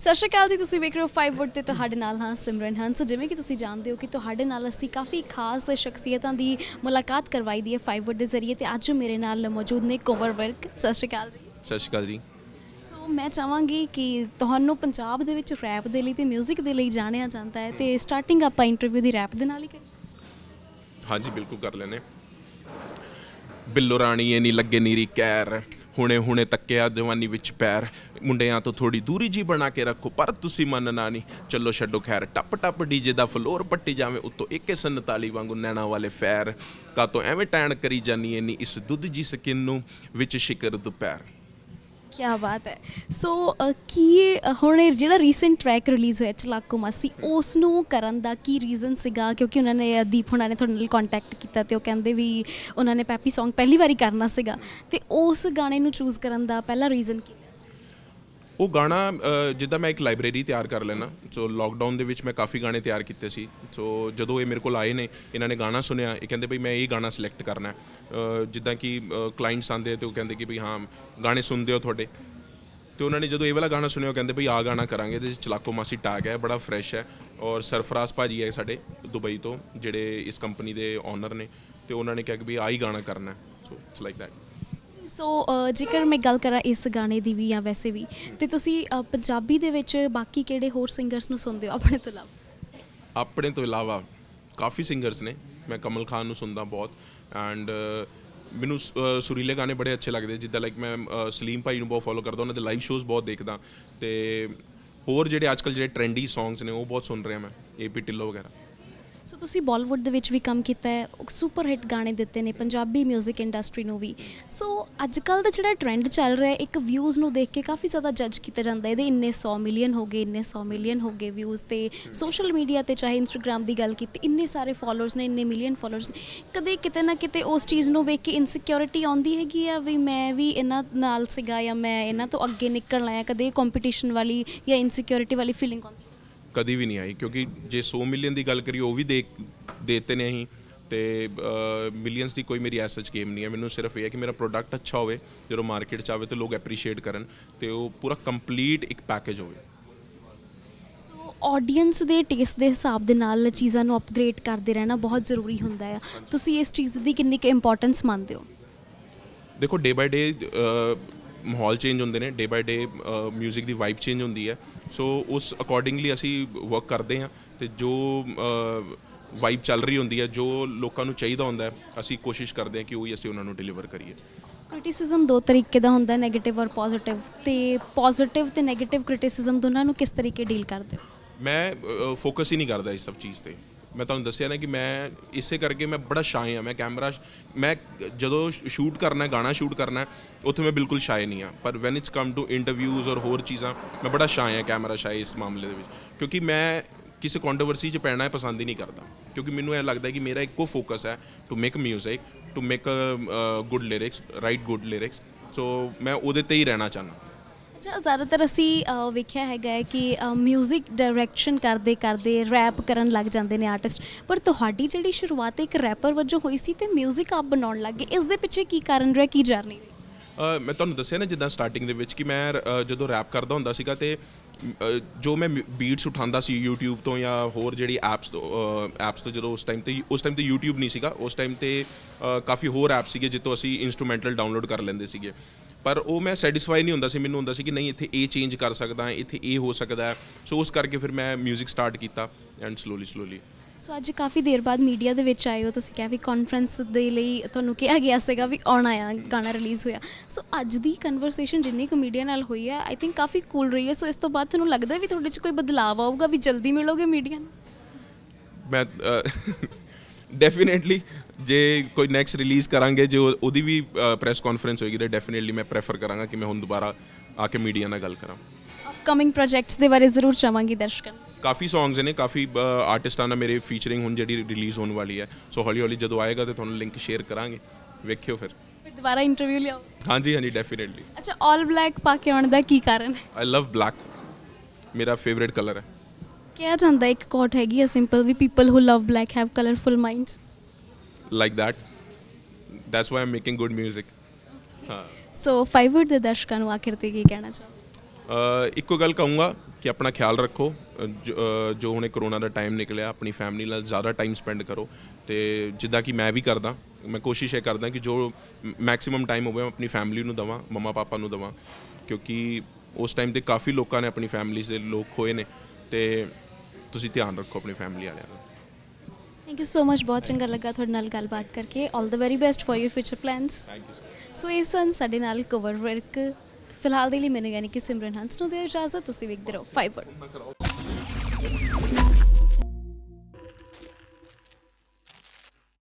ਸਤਿ ਸ਼੍ਰੀ ਅਕਾਲ ਜੀ ਤੁਸੀਂ ਵੇਖ ਰਹੇ ਹੋ 5 ਵੁੱਡ ਤੇ ਤੁਹਾਡੇ ਨਾਲ ਹਾਂ ਸਿਮਰਨ ਹੰਸ ਜਿਵੇਂ ਕਿ ਤੁਸੀਂ ਜਾਣਦੇ ਹੋ ਕਿ ਤੁਹਾਡੇ ਨਾਲ ਅਸੀਂ ਕਾਫੀ ਖਾਸ ਸ਼ਖਸੀਅਤਾਂ ਦੀ ਮੁਲਾਕਾਤ ਕਰਵਾਈ ਦੀ ਹੈ 5 ਵੁੱਡ ਦੇ ਜ਼ਰੀਏ ਤੇ ਅੱਜ ਮੇਰੇ ਨਾਲ ਮੌਜੂਦ ਨੇ ਕੋਵਰ ਵਰਕ ਸਤਿ ਸ਼੍ਰੀ ਅਕਾਲ ਜੀ ਸਤਿ ਸ਼੍ਰੀ ਅਕਾਲ ਜੀ ਸੋ ਮੈਂ ਚਾਹਾਂਗੀ ਕਿ ਤੁਹਾਨੂੰ ਪੰਜਾਬ ਦੇ ਵਿੱਚ ਰੈਪ ਦੇ ਲਈ ਤੇ 뮤직 ਦੇ ਲਈ ਜਾਣਿਆ ਜਾਂਦਾ ਹੈ ਤੇ ਸਟਾਰਟਿੰਗ ਆਪਾਂ ਇੰਟਰਵਿਊ ਦੀ ਰੈਪ ਦੇ ਨਾਲ ਹੀ ਕਰੀਏ ਹਾਂਜੀ ਬਿਲਕੁਲ ਕਰ ਲੈਨੇ ਬਿੱਲੋ ਰਾਣੀ ਇਹ ਨਹੀਂ ਲੱਗੇ ਨੀਰੀ ਕੈਰ ਹੁਣੇ-ਹੁਣੇ ਤੱਕਿਆ ਜਵਾਨੀ ਵਿੱਚ ਪੈਰ ਮੁੰਡਿਆਂ ਤੋਂ ਥੋੜੀ ਦੂਰੀ ਜੀ ਬਣਾ ਕੇ ਰੱਖੋ ਪਰ ਤੁਸੀਂ ਮੰਨਣਾ ਨਹੀਂ ਚੱਲੋ ਛੱਡੋ ਖੈਰ ਟੱਪ ਟੱਪ ਡੀਜੇ ਦਾ ਫਲੋਰ ਪੱਟੀ ਜਾਵੇਂ ਉੱਤੋਂ 149 ਵਾਂਗੂ ਨੈਣਾ ਵਾਲੇ ਫੈਰ ਕਾ ਤੋਂ ਐਵੇਂ ਟੈਣ ਕਰੀ ਜਾਨੀ ਏ ਨਹੀਂ ਇਸ ਦੁੱਧ ਜੀ ਸਕਿਨ ਨੂੰ ਵਿੱਚ ਸ਼ਿਕਰ ਦੁਪਹਿਰ ਕੀ ਬਾਤ ਹੈ ਸੋ ਕੀ ਹੁਣ ਜਿਹੜਾ ਰੀਸੈਂਟ ਟਰੈਕ ਰਿਲੀਜ਼ ਹੋਇਆ ਚਲਾਕੋ ਮਾਸੀ ਉਸ ਨੂੰ ਕਰਨ ਦਾ ਕੀ ਰੀਜ਼ਨ ਸੀਗਾ ਕਿਉਂਕਿ ਉਹਨਾਂ ਨੇ ਦੀਪ ਹੁਣਾਂ ਨੇ ਤੁਹਾਡੇ ਨਾਲ ਕੰਟੈਕਟ ਕੀਤਾ ਤੇ ਉਹ ਕਹਿੰਦੇ ਵੀ ਉਹਨਾਂ ਨੇ ਪੈਪੀ Song ਪਹਿਲੀ ਵਾਰੀ ਕਰਨਾ ਸੀਗਾ ਤੇ ਉਸ ਗਾਣੇ ਨੂੰ ਚੂਜ਼ ਕਰਨ ਦਾ ਪਹਿਲਾ ਰੀਜ਼ਨ ਕੀ ਉਹ ਗਾਣਾ ਜਿੱਦਾਂ ਮੈਂ ਇੱਕ ਲਾਇਬ੍ਰੇਰੀ ਤਿਆਰ ਕਰ ਲੈਣਾ ਸੋ ਲਾਕਡਾਊਨ ਦੇ ਵਿੱਚ ਮੈਂ ਕਾਫੀ ਗਾਣੇ ਤਿਆਰ ਕੀਤੇ ਸੀ ਸੋ ਜਦੋਂ ਇਹ ਮੇਰੇ ਕੋਲ ਆਏ ਨੇ ਇਹਨਾਂ ਨੇ ਗਾਣਾ ਸੁਣਿਆ ਇਹ ਕਹਿੰਦੇ ਭਈ ਮੈਂ ਇਹ ਗਾਣਾ ਸਿਲੈਕਟ ਕਰਨਾ ਜਿੱਦਾਂ ਕਿ ਕਲਾਇੰਟਸ ਆਂਦੇ ਤੇ ਉਹ ਕਹਿੰਦੇ ਕਿ ਭਈ ਹਾਂ ਗਾਣੇ ਸੁਣਦੇ ਹੋ ਤੁਹਾਡੇ ਤੇ ਉਹਨਾਂ ਨੇ ਜਦੋਂ ਇਹ ਵਾਲਾ ਗਾਣਾ ਸੁਣਿਆ ਉਹ ਕਹਿੰਦੇ ਭਈ ਆ ਗਾਣਾ ਕਰਾਂਗੇ ਇਹਦੇ ਵਿੱਚ ਚਲਾਕੋ ਮਾਸੀ ਟੈਗ ਹੈ ਬੜਾ ਫਰੈਸ਼ ਹੈ ਔਰ ਸਰਫਰਾਜ਼ ਭਾਜੀ ਹੈ ਸਾਡੇ ਦੁਬਈ ਤੋਂ ਜਿਹੜੇ ਇਸ ਕੰਪਨੀ ਦੇ ਓਨਰ ਨੇ ਤੇ ਉਹਨਾਂ ਨੇ ਕਿਹਾ ਕਿ ਭਈ ਹੀ ਗਾਣਾ ਕਰਨਾ so it's like that so ਜੇਕਰ ਮੈਂ ਗੱਲ ਕਰਾਂ ਇਸ ਗਾਣੇ ਦੀ ਵੀ ਜਾਂ ਵੈਸੇ ਵੀ ਤੇ ਤੁਸੀਂ ਪੰਜਾਬੀ ਦੇ ਵਿੱਚ ਬਾਕੀ ਕਿਹੜੇ ਹੋਰ ਸਿੰਗਰਸ ਨੂੰ ਸੁਣਦੇ ਹੋ ਆਪਣੇ ਤੋਂ ਇਲਾਵਾ ਆਪਣੇ ਤੋਂ ਇਲਾਵਾ ਕਾਫੀ ਸਿੰਗਰਸ ਨੇ ਮੈਂ ਕਮਲ ਖਾਨ ਨੂੰ ਸੁਣਦਾ ਬਹੁਤ ਐਂਡ ਮੈਨੂੰ ਸੁਰੀਲੇ ਗਾਣੇ ਬੜੇ ਅੱਛੇ ਲੱਗਦੇ ਜਿੱਦਾਂ ਲਾਈਕ ਮੈਂ ਸਲੀਮ ਭਾਈ ਨੂੰ ਬਹੁਤ ਫੋਲੋ ਕਰਦਾ ਉਹਨਾਂ ਦੇ ਲਾਈਵ ਸ਼ੋਜ਼ ਬਹੁਤ ਦੇਖਦਾ ਤੇ ਹੋਰ ਜਿਹੜੇ ਅੱਜਕੱਲ ਜਿਹੜੇ ਟ੍ਰੈਂਡੀ ਸੌਂਗਸ ਨੇ ਉਹ ਬਹੁਤ ਸੁਣ ਰਿਹਾ ਮੈਂ ਏਪੀ ਢਿੱਲੋ ਵਗੈਰਾ ਸੋ ਤੁਸੀਂ ਬਾਲੀਵੁੱਡ ਦੇ ਵਿੱਚ ਵੀ ਕੰਮ ਕੀਤਾ ਹੈ ਸੁਪਰ ਹਿੱਟ ਗਾਣੇ ਦਿੱਤੇ ਨੇ ਪੰਜਾਬੀ 뮤직 ਇੰਡਸਟਰੀ ਨੂੰ ਵੀ ਸੋ ਅੱਜ ਕੱਲ ਦਾ ਜਿਹੜਾ ਟ੍ਰੈਂਡ ਚੱਲ ਰਿਹਾ ਇੱਕ ਵਿਊਜ਼ ਨੂੰ ਦੇਖ ਕੇ ਕਾਫੀ ਜ਼ਿਆਦਾ ਜੱਜ ਕੀਤਾ ਜਾਂਦਾ ਇਹਦੇ ਇੰਨੇ 100 ਮਿਲੀਅਨ ਹੋ ਗਏ ਇੰਨੇ 100 ਮਿਲੀਅਨ ਹੋ ਗਏ ਵਿਊਜ਼ ਤੇ ਸੋਸ਼ਲ ਮੀਡੀਆ ਤੇ ਚਾਹੇ ਇੰਸਟਾਗ੍ਰam ਦੀ ਗੱਲ ਕੀਤੀ ਇੰਨੇ ਸਾਰੇ ਫਾਲੋਅਰਸ ਨੇ ਇੰਨੇ ਮਿਲੀਅਨ ਫਾਲੋਅਰਸ ਕਦੇ ਕਿਤੇ ਨਾ ਕਿਤੇ ਉਸ ਚੀਜ਼ ਨੂੰ ਵੇਖ ਕੇ ਇਨਸਿਕਿਉਰਿਟੀ ਆਉਂਦੀ ਹੈਗੀ ਆ ਵੀ ਮੈਂ ਵੀ ਇਹਨਾਂ ਨਾਲ ਸਿਗਾ ਜਾਂ ਮੈਂ ਇਹਨਾਂ ਤੋਂ ਅੱਗੇ ਨਿਕਲਣਾ ਹੈ ਕਦੇ ਕੰਪੀਟੀਸ਼ਨ ਵਾਲੀ ਜਾਂ ਇਨਸਿਕਿਉਰਿਟੀ ਵਾਲੀ ਫੀਲਿੰਗ ਆਉਂਦੀ ਕਦੀ ਵੀ ਨਹੀਂ ਆਈ ਕਿਉਂਕਿ ਜੇ 100 ਮਿਲੀਅਨ ਦੀ ਗੱਲ ਕਰੀਏ ਉਹ ਵੀ ਦੇ ਦਿੱਤੇ ਨੇ ਅਸੀਂ ਤੇ ਮਿਲੀਅਨਸ ਦੀ ਕੋਈ ਮੇਰੀ ਐਸਚ ਗੇਮ ਨਹੀਂ ਹੈ ਮੈਨੂੰ ਸਿਰਫ ਇਹ ਹੈ ਕਿ ਮੇਰਾ ਪ੍ਰੋਡਕਟ ਅੱਛਾ ਹੋਵੇ ਜਦੋਂ ਮਾਰਕੀਟ ਚ ਆਵੇ ਤੇ ਲੋਕ ਐਪਰੀਸ਼ੀਏਟ ਕਰਨ ਤੇ ਉਹ ਪੂਰਾ ਕੰਪਲੀਟ ਇੱਕ ਪੈਕੇਜ ਹੋਵੇ ਆਡੀਅנס ਦੇ ਟੇਸਟ ਦੇ ਹਿਸਾਬ ਦੇ ਨਾਲ ਚੀਜ਼ਾਂ ਨੂੰ ਅਪਗ੍ਰੇਡ ਕਰਦੇ ਰਹਿਣਾ ਬਹੁਤ ਜ਼ਰੂਰੀ ਹੁੰਦਾ ਹੈ ਤੁਸੀਂ ਇਸ ਚੀਜ਼ ਦੀ ਕਿੰਨੀ ਕਿ ਇੰਪੋਰਟੈਂਸ ਮੰਨਦੇ ਹੋ ਦੇਖੋ ਡੇ ਬਾਈ ਡੇ ਮਾਹੌਲ ਚੇਂਜ ਹੁੰਦੇ ਨੇ ਡੇ ਬਾਈ ਡੇ 뮤직 ਦੀ ਵਾਈਬ ਚੇਂਜ ਹੁੰਦੀ ਹੈ ਸੋ ਉਸ ਅਕੋਰਡਿੰਗਲੀ ਅਸੀਂ ਵਰਕ ਕਰਦੇ ਹਾਂ ਤੇ ਜੋ ਵਾਈਬ ਚੱਲ ਰਹੀ ਹੁੰਦੀ ਹੈ ਜੋ ਲੋਕਾਂ ਨੂੰ ਚਾਹੀਦਾ ਹੁੰਦਾ ਹੈ ਅਸੀਂ ਕੋਸ਼ਿਸ਼ ਕਰਦੇ ਹਾਂ ਕਿ ਉਹੀ ਅਸੀਂ ਉਹਨਾਂ ਨੂੰ ਡਿਲੀਵਰ ਕਰੀਏ ਕ੍ਰਿਟਿਸਿਜ਼ਮ ਦੋ ਤਰੀਕੇ ਦਾ ਹੁੰਦਾ ਹੈ 네ਗੇਟਿਵ ਔਰ ਪੋਜ਼ਿਟਿਵ ਤੇ ਪੋਜ਼ਿਟਿਵ ਤੇ 네ਗੇਟਿਵ ਕ੍ਰਿਟਿਸਿਜ਼ਮ ਦੋਨਾਂ ਨੂੰ ਕਿਸ ਤਰੀਕੇ ਡੀਲ ਕਰਦੇ ਹੋ ਮੈਂ ਫੋਕਸ ਹੀ ਨਹੀਂ ਕਰਦਾ ਇਸ ਸਭ ਚੀਜ਼ ਤੇ ਮੈਂ ਤੁਹਾਨੂੰ ਦੱਸਿਆ ਨਾ ਕਿ ਮੈਂ ਇਸੇ ਕਰਕੇ ਮੈਂ ਬੜਾ ਸ਼ਾਇ ਆ ਮੈਂ ਕੈਮਰਾ ਮੈਂ ਜਦੋਂ ਸ਼ੂਟ ਕਰਨਾ ਗਾਣਾ ਸ਼ੂਟ ਕਰਨਾ ਉੱਥੇ ਮੈਂ ਬਿਲਕੁਲ ਸ਼ਾਇ ਨਹੀਂ ਆ ਪਰ when it's come to interviews ਔਰ ਹੋਰ ਚੀਜ਼ਾਂ ਮੈਂ ਬੜਾ ਸ਼ਾਇ ਆ ਕੈਮਰਾ ਸ਼ਾਇ ਇਸ ਮਾਮਲੇ ਦੇ ਵਿੱਚ ਕਿਉਂਕਿ ਮੈਂ ਕਿਸੇ ਕੰਟਰੋਵਰਸੀ 'ਚ ਪੈਣਾ ਪਸੰਦ ਹੀ ਨਹੀਂ ਕਰਦਾ ਕਿਉਂਕਿ ਮੈਨੂੰ ਇਹ ਲੱਗਦਾ ਕਿ ਮੇਰਾ ਇੱਕੋ ਫੋਕਸ ਹੈ to make 뮤직 to make good lyrics right good lyrics so ਮੈਂ ਉਹਦੇ ਤੇ ਹੀ ਰਹਿਣਾ ਚਾਹੁੰਦਾ ਅੱਛਾ ਜ਼ਿਆਦਾਤਰ ਅਸੀਂ ਵੇਖਿਆ ਹੈਗਾ ਹੈ ਕਿ 뮤직 ਡਾਇਰੈਕਸ਼ਨ ਕਰਦੇ ਕਰਦੇ ਰੈਪ ਕਰਨ ਲੱਗ ਜਾਂਦੇ ਨੇ ਆਰਟਿਸਟ ਪਰ ਤੁਹਾਡੀ ਜਿਹੜੀ ਸ਼ੁਰੂਆਤ ਇੱਕ ਰੈਪਰ ਵਜੋਂ ਹੋਈ ਸੀ ਤੇ 뮤직 ਆਪ ਬਣਾਉਣ ਲੱਗ ਗਏ ਇਸ ਦੇ ਪਿੱਛੇ ਕੀ ਕਾਰਨ ਰਿਹਾ ਕੀ ਜਰਨੀ ਰਹੀ ਮੈਂ ਤੁਹਾਨੂੰ ਦੱਸਿਆ ਨਾ ਜਿੱਦਾਂ ਸਟਾਰਟਿੰਗ ਦੇ ਵਿੱਚ ਕਿ ਮੈਂ ਜਦੋਂ ਰੈਪ ਕਰਦਾ ਹੁੰਦਾ ਸੀਗਾ ਤੇ ਜੋ ਮੈਂ ਬੀਟਸ ਉਠਾਉਂਦਾ ਸੀ YouTube ਤੋਂ ਜਾਂ ਹੋਰ ਜਿਹੜੀ ਐਪਸ ਤੋਂ ਐਪਸ ਤੋਂ ਜਦੋਂ ਉਸ ਟਾਈਮ ਤੇ ਉਸ ਟਾਈਮ ਤੇ YouTube ਨਹੀਂ ਸੀਗਾ ਉਸ ਟਾਈਮ ਤੇ ਕਾਫੀ ਹੋਰ ਐਪ ਸੀਗੇ ਜਿੱਤੋਂ ਅਸੀਂ ਇਨਸਟਰੂਮੈਂਟਲ ਡਾਊਨਲੋਡ ਕਰ ਲੈਂਦੇ ਸੀਗੇ ਪਰ ਉਹ ਮੈਂ ਸੈਟੀਸਫਾਈ ਨਹੀਂ ਹੁੰਦਾ ਸੀ ਮੈਨੂੰ ਹੁੰਦਾ ਸੀ ਕਿ ਨਹੀਂ ਇੱਥੇ ਇਹ ਚੇਂਜ ਕਰ ਸਕਦਾ ਇੱਥੇ ਇਹ ਹੋ ਸਕਦਾ ਸੋ ਉਸ ਕਰਕੇ ਫਿਰ ਮੈਂ 뮤직 ਸਟਾਰਟ ਕੀਤਾ ਐਂਡ ਸਲੋਲੀ ਸਲੋਲੀ ਸੋ ਅੱਜ ਕਾਫੀ ਦੇਰ ਬਾਅਦ ਮੀਡੀਆ ਦੇ ਵਿੱਚ ਆਏ ਹੋ ਤੁਸੀਂ ਕਿਹਾ ਵੀ ਕਾਨਫਰੰਸ ਦੇ ਲਈ ਤੁਹਾਨੂੰ ਕਿਹਾ ਗਿਆ ਸੀਗਾ ਵੀ ਆਉਣਾ ਆ ਗਾਣਾ ਰਿਲੀਜ਼ ਹੋਇਆ ਸੋ ਅੱਜ ਦੀ ਕਨਵਰਸੇਸ਼ਨ ਜਿੰਨੀ ਕੁ ਮੀਡੀਆ ਨਾਲ ਹੋਈ ਹੈ ਆਈ ਥਿੰਕ ਕਾਫੀ ਕੂਲ ਰਹੀ ਹੈ ਸੋ ਇਸ ਤੋਂ ਬਾਅਦ ਤੁਹਾਨੂੰ ਲੱਗਦਾ ਵੀ ਤੁਹਾਡੇ 'ਚ ਕੋਈ ਬਦਲਾਅ ਆਊਗਾ ਵੀ ਜਲਦੀ ਮਿਲੋਗੇ ਮੀਡੀਆ ਨੂੰ ਮੈਂ ਡੈਫੀਨਿਟਲੀ ਜੇ ਕੋਈ ਨੈਕਸਟ ਰਿਲੀਜ਼ ਕਰਾਂਗੇ ਜੇ ਉਹਦੀ ਵੀ ਪ੍ਰੈਸ ਕਾਨਫਰੰਸ ਹੋਏਗੀ ਤਾਂ ਡੈਫੀਨਿਟਲੀ ਮੈਂ ਪ੍ਰੈਫਰ ਕਰਾਂਗਾ ਕਿ ਮੈਂ ਹੁਣ ਦੁਬਾਰਾ ਆ ਕੇ ਮੀਡੀਆ ਨਾਲ ਗੱਲ ਕਰਾਂ ਅਪਕਮਿੰਗ ਪ੍ਰੋਜੈਕਟਸ ਦੇ ਬਾਰੇ ਜ਼ਰੂਰ ਚਾਹਾਂਗੀ ਦਰਸ਼ਕਾਂ ਕਾਫੀ ਸੌਂਗਸ ਨੇ ਕਾਫੀ ਆਰਟਿਸਟਾਂ ਨਾਲ ਮੇਰੇ ਫੀਚਰਿੰਗ ਹੁਣ ਜਿਹੜੀ ਰਿਲੀਜ਼ ਹੋਣ ਵਾਲੀ ਹੈ ਸੋ ਹੌਲੀ ਹੌਲੀ ਜਦੋਂ ਆਏਗਾ ਤੇ ਤੁਹਾਨੂੰ ਲਿੰਕ ਸ਼ੇਅਰ ਕਰਾਂਗੇ ਵੇਖਿਓ ਫਿਰ ਫਿਰ ਦੁਬਾਰਾ ਇੰਟਰਵਿਊ ਲਿਆਓ ਹਾਂਜੀ ਹਾਂਜੀ ਡੈਫੀਨਿਟਲੀ ਅੱਛਾ 올 ਬਲੈਕ ਪਾ ਕੇ ਆਉਣ ਦਾ ਕੀ ਕਾਰਨ ਹੈ ਆਈ ਲਵ ਬਲੈਕ ਮੇਰਾ ਫੇਵਰਿਟ ਕਲਰ ਹੈ ਕਿਹਾ ਜਾਂਦਾ ਇੱਕ ਕੋਟ ਹੈਗੀ ਆ ਸਿੰਪਲ ਵੀ people who love black have colourful minds like that. That's why I'm making good music. ਹਾਂ ਸੋ ਫਾਈਵਰ ਦੇ ਦਰਸ਼ਕਾਂ ਨੂੰ ਆਖਿਰ ਤੇ ਕੀ ਕਹਿਣਾ ਚਾਹੋ ਇੱਕੋ ਗੱਲ ਕਹੂੰਗਾ ਕਿ ਆਪਣਾ ਖਿਆਲ ਰੱਖੋ ਜੋ ਹੁਣੇ ਕਰੋਨਾ ਦਾ ਟਾਈਮ ਨਿਕਲਿਆ ਆਪਣੀ ਫੈਮਿਲੀ ਨਾਲ ਜ਼ਿਆਦਾ ਟਾਈਮ ਸਪੈਂਡ ਕਰੋ ਤੇ ਜਿੱਦਾਂ ਕਿ ਮੈਂ ਵੀ ਕਰਦਾ ਮੈਂ ਕੋਸ਼ਿਸ਼ ਇਹ ਕਰਦਾ ਕਿ ਜੋ ਮੈਕਸਿਮਮ ਟਾਈਮ ਹੋਵੇ ਮੈਂ ਆਪਣੀ ਫੈਮਿਲੀ ਨੂੰ ਦਵਾਂ ਮਮਾ ਪਾਪਾ ਨੂੰ ਦਵਾਂ ਕਿਉਂਕਿ ਉਸ ਟਾਈਮ ਤੇ ਕਾਫੀ ਲੋਕਾਂ ਨੇ ਆਪਣੀ ਫੈਮਿਲੀਜ਼ ਦੇ ਲੋਕ ਖੋਏ ਨੇ ਤੇ ਤੁਸੀਂ ਧਿਆਨ ਰੱਖੋ ਆਪਣੀ ਫੈਮਿਲੀ ਵਾਲਿਆਂ ਦਾ ਥੈਂਕ ਯੂ ਸੋ ਮਚ ਬਹੁਤ ਚੰਗਾ ਲੱਗਾ ਤੁਹਾਡੇ ਨਾਲ ਗੱਲਬਾਤ ਕਰਕੇ 올 the very best for you future plans so ਇਸ ਸਨ ਸਾਡੇ ਨਾਲ ਕਵਰ ਵਰਕ ਫਿਲਹਾਲ ਦੇ ਲਈ ਮੈਨੂੰ ਯਾਨੀ ਕਿ ਸਿਮਰਨ ਹੰਸ ਨੂੰ ਦੇ ਇਜਾਜ਼ਤ ਤੁਸੀਂ ਵੇਖਦੇ ਰਹੋ ਫਾਈਬਰ